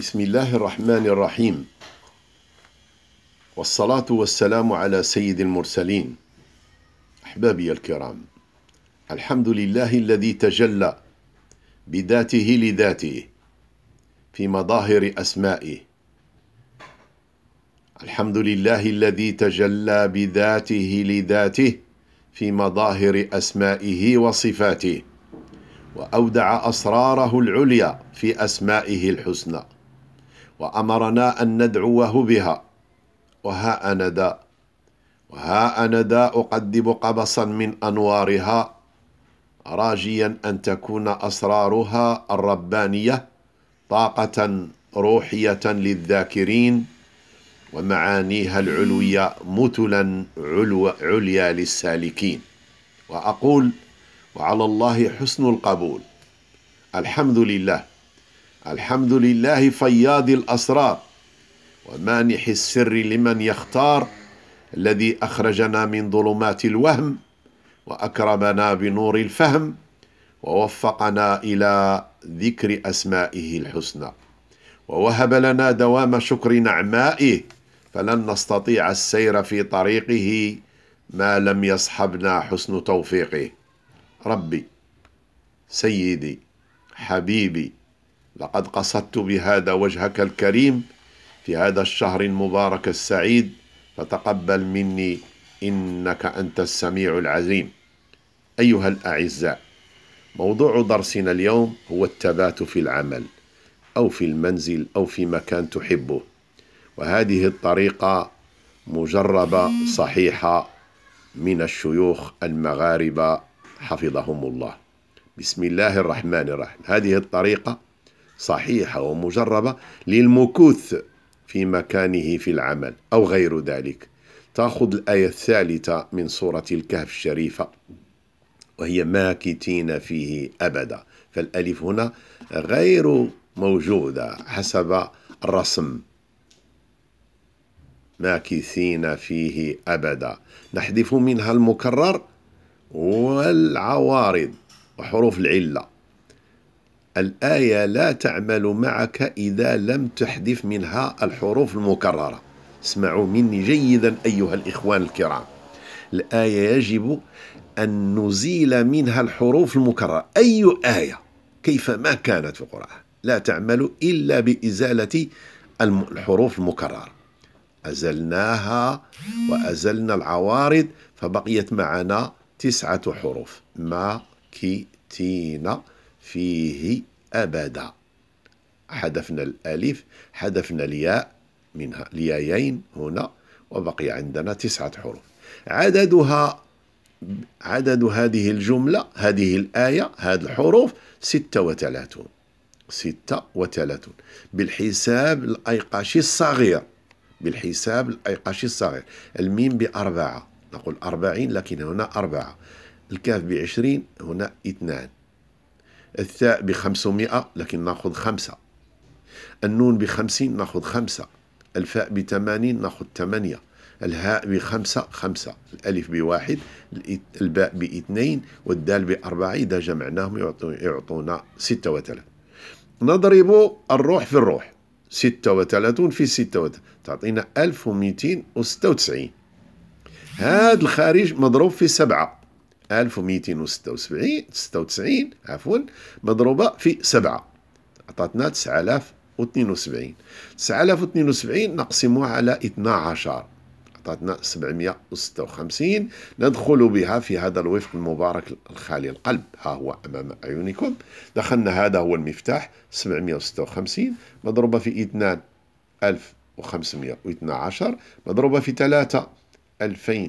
بسم الله الرحمن الرحيم والصلاة والسلام على سيد المرسلين أحبابي الكرام الحمد لله الذي تجلى بذاته لذاته في مظاهر أسمائه الحمد لله الذي تجلى بذاته لذاته في مظاهر أسمائه وصفاته وأودع أسراره العليا في أسمائه الحسنى وأمرنا أن ندعوه بها وها أنا ذا وها أنا ذا أقدم قبصا من أنوارها راجيا أن تكون أسرارها الربانية طاقة روحية للذاكرين ومعانيها العلوية مثلا علو عليا للسالكين وأقول وعلى الله حسن القبول الحمد لله الحمد لله فياض الأسرار ومانح السر لمن يختار الذي أخرجنا من ظلمات الوهم وأكرمنا بنور الفهم ووفقنا إلى ذكر أسمائه الحسنى ووهب لنا دوام شكر نعمائه فلن نستطيع السير في طريقه ما لم يصحبنا حسن توفيقه ربي سيدي حبيبي لقد قصدت بهذا وجهك الكريم في هذا الشهر المبارك السعيد فتقبل مني انك انت السميع العليم ايها الاعزاء موضوع درسنا اليوم هو الثبات في العمل او في المنزل او في مكان تحبه وهذه الطريقه مجربه صحيحه من الشيوخ المغاربه حفظهم الله بسم الله الرحمن الرحيم هذه الطريقه صحيحة ومجربة للمكوث في مكانه في العمل أو غير ذلك تأخذ الآية الثالثة من سورة الكهف الشريفة وهي ماكتين فيه أبدا فالألف هنا غير موجودة حسب الرسم ماكثين فيه أبدا نحذف منها المكرر والعوارض وحروف العلة الآية لا تعمل معك إذا لم تحذف منها الحروف المكررة اسمعوا مني جيدا أيها الإخوان الكرام الآية يجب أن نزيل منها الحروف المكررة أي آية كيفما كانت في القرآن لا تعمل إلا بإزالة الحروف المكررة أزلناها وأزلنا العوارض فبقيت معنا تسعة حروف ما كي تين فيه أبدا حذفنا الألف حذفنا الياء منها اليايين هنا وبقي عندنا تسعة حروف عددها عدد هذه الجملة هذه الآية هذه الحروف ستة وثلاثون ستة وثلاثون بالحساب الأيقاشي الصغير بالحساب الأيقاشي الصغير الميم بأربعة نقول أربعين لكن هنا أربعة الكاف بعشرين هنا اثنان الثاء 500 لكن ناخذ خمسة النون ب 50 ناخذ خمسة الفاء ب 80 ناخذ ثمانية الهاء بخمسة خمسة الألف بواحد الباء باثنين والدال بأربعة إذا جمعناهم يعطونا ستة وثلاث نضرب الروح في الروح ستة وثلاثون في ستة تعطينا 1296 هذا الخارج مضروب في سبعة 1276 96 عفوا مضروبة في 7 عطاتنا 9072 9072 نقسمها على 12 عطاتنا 756 ندخل بها في هذا الوفق المبارك الخالي القلب ها هو أمام أعينكم دخلنا هذا هو المفتاح 756 مضروبة في 2 1512 مضروبة في 3 2000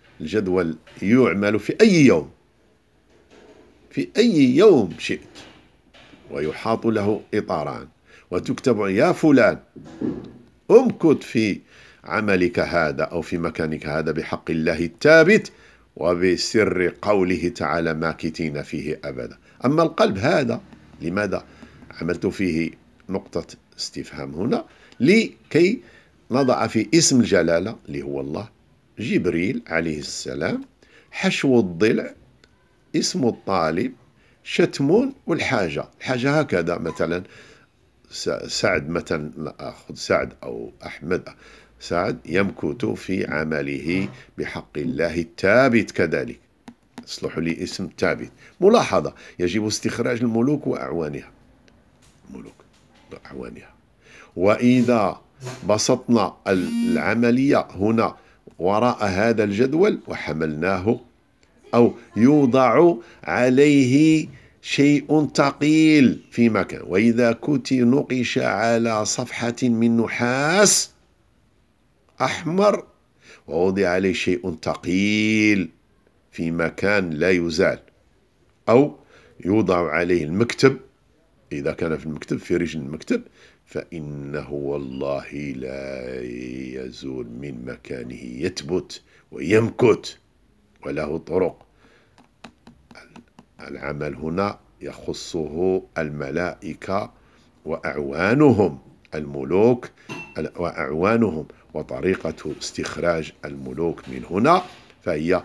الجدول يعمل في أي يوم في أي يوم شئت ويحاط له إطاران وتكتب يا فلان امكث في عملك هذا أو في مكانك هذا بحق الله الثابت وبسر قوله تعالى ماكتين فيه أبدا أما القلب هذا لماذا عملت فيه نقطة استفهام هنا لكي نضع في اسم الجلالة اللي هو الله جبريل عليه السلام حشو الضلع اسم الطالب شتمون والحاجة الحاجة هكذا مثلا سعد مثلا أخذ سعد أو أحمد سعد يمكث في عمله بحق الله الثابت كذلك يصلح لي اسم ثابت ملاحظة يجب استخراج الملوك وأعوانها الملوك وأعوانها وإذا بسطنا العملية هنا وراء هذا الجدول وحملناه أو يوضع عليه شيء ثقيل في مكان وإذا كنت نقش على صفحة من نحاس أحمر ووضع عليه شيء ثقيل في مكان لا يزال أو يوضع عليه المكتب إذا كان في المكتب في رجل المكتب فإنه والله لا يزول من مكانه يثبت ويمكت وله طرق العمل هنا يخصه الملائكة وأعوانهم الملوك وأعوانهم وطريقة استخراج الملوك من هنا فهي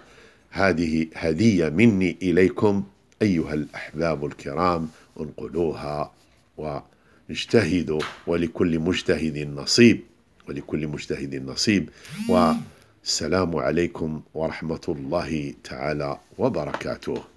هذه هدية مني إليكم أيها الأحباب الكرام انقلوها و اجتهدوا ولكل مجتهد نصيب ولكل مجتهد نصيب والسلام عليكم ورحمة الله تعالى وبركاته